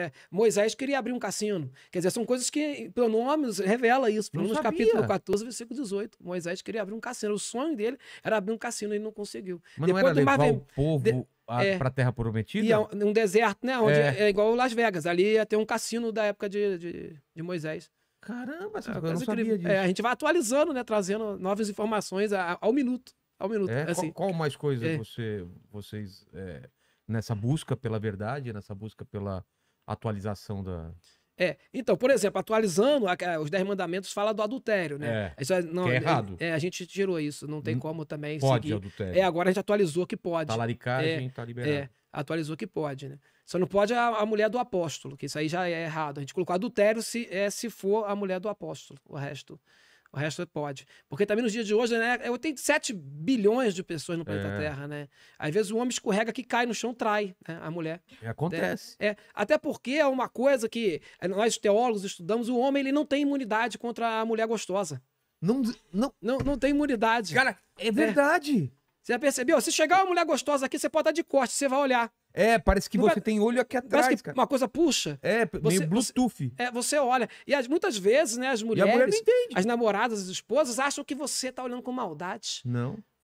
É, Moisés queria abrir um cassino. Quer dizer, são coisas que pelo nome revela isso. pelo menos capítulo 14, versículo 18. Moisés queria abrir um cassino. O sonho dele era abrir um cassino e não conseguiu. Mas Depois não era levar Marvel... o povo de... é... para a Terra Prometida? E é um deserto, né? Onde é. é igual Las Vegas. Ali ia ter um cassino da época de, de, de Moisés. Caramba, essa é, coisa eu não sabia disso. É, a gente vai atualizando, né? Trazendo novas informações ao minuto. Ao minuto. É, assim. Qual, qual, mais coisa é. você, vocês... É, nessa busca pela verdade, nessa busca pela atualização da. É, então, por exemplo, atualizando, os Dez Mandamentos fala do adultério, né? É, isso é não, é, é errado. É, a gente tirou isso, não tem como também pode seguir. adultério. É, agora a gente atualizou que pode. Talaricagem, tá é, tá liberado. É, atualizou que pode, né? Só não pode a, a, mulher do apóstolo, que isso aí já é errado. A gente colocou adultério se, é, se for a mulher do apóstolo, o resto o resto é pode. Porque também nos dias de hoje, né? É, eu tenho 7 bilhões de pessoas no planeta é. Terra, né? Às vezes o homem escorrega que cai no chão, trai né? a mulher. E acontece. É, é, Até porque é uma coisa que é, nós teólogos estudamos, o homem ele não tem imunidade contra a mulher gostosa. Não, não... não, não tem imunidade. Cara, é verdade. É. Você já percebeu? Se chegar uma mulher gostosa aqui, você pode dar de corte, você vai olhar. É, parece que você tem olho aqui atrás, cara. Uma coisa puxa. É, você, meio Bluetooth. Você, é, você olha. E as, muitas vezes, né, as mulheres. Mulher as namoradas, as esposas, acham que você tá olhando com maldade. Não.